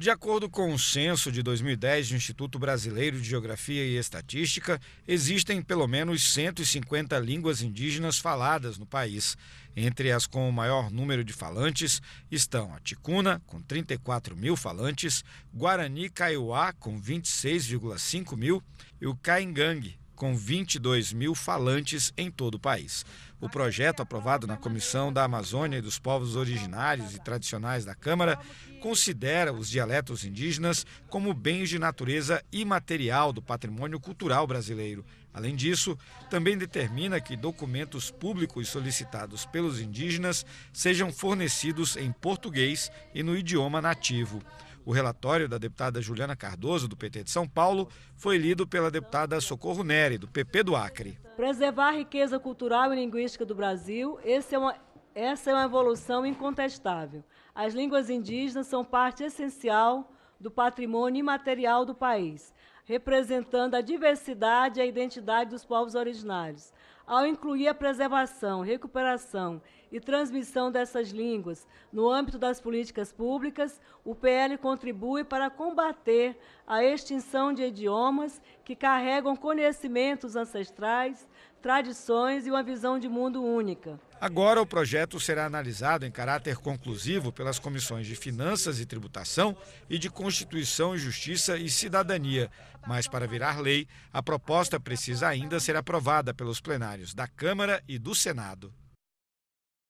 De acordo com o censo de 2010 do Instituto Brasileiro de Geografia e Estatística, existem pelo menos 150 línguas indígenas faladas no país. Entre as com o maior número de falantes estão a Ticuna, com 34 mil falantes, Guarani Kaiowá, com 26,5 mil, e o Caingangue, com 22 mil falantes em todo o país. O projeto, aprovado na Comissão da Amazônia e dos Povos Originários e Tradicionais da Câmara, considera os dialetos indígenas como bens de natureza imaterial do patrimônio cultural brasileiro. Além disso, também determina que documentos públicos solicitados pelos indígenas sejam fornecidos em português e no idioma nativo. O relatório da deputada Juliana Cardoso, do PT de São Paulo, foi lido pela deputada Socorro Neri, do PP do Acre. Preservar a riqueza cultural e linguística do Brasil, é uma, essa é uma evolução incontestável. As línguas indígenas são parte essencial do patrimônio imaterial do país, representando a diversidade e a identidade dos povos originários ao incluir a preservação, recuperação e transmissão dessas línguas no âmbito das políticas públicas, o PL contribui para combater a extinção de idiomas que carregam conhecimentos ancestrais, tradições e uma visão de mundo única. Agora, o projeto será analisado em caráter conclusivo pelas comissões de Finanças e Tributação e de Constituição e Justiça e Cidadania. Mas, para virar lei, a proposta precisa ainda ser aprovada pelos plenários plenários da Câmara e do Senado.